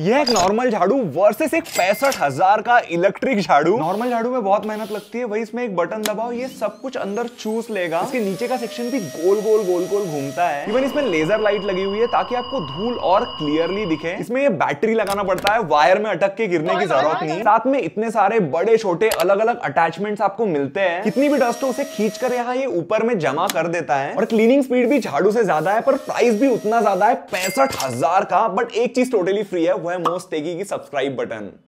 यह एक नॉर्मल झाड़ू वर्सेस एक पैंसठ हजार का इलेक्ट्रिक झाड़ू नॉर्मल झाड़ू में बहुत मेहनत लगती है वही इसमें एक बटन दबाओ ये सब कुछ अंदर चूस लेगा इसके नीचे का सेक्शन भी गोल गोल गोल गोल घूमता है इवन इसमें लेजर लाइट लगी हुई है ताकि आपको धूल और क्लियरली दिखे इसमें ये बैटरी लगाना पड़ता है वायर में अटक के गिरने की जरूरत नहीं साथ में इतने सारे बड़े छोटे अलग अलग अटैचमेंट आपको मिलते हैं कितनी भी डस्ट हो उसे खींच कर यहाँ ये ऊपर में जमा कर देता है और क्लीनिंग स्पीड भी झाड़ू से ज्यादा है पर प्राइस भी उतना ज्यादा है पैंसठ का बट एक चीज टोटली फ्री है हुआ है मोस्ट तेगी की सब्सक्राइब बटन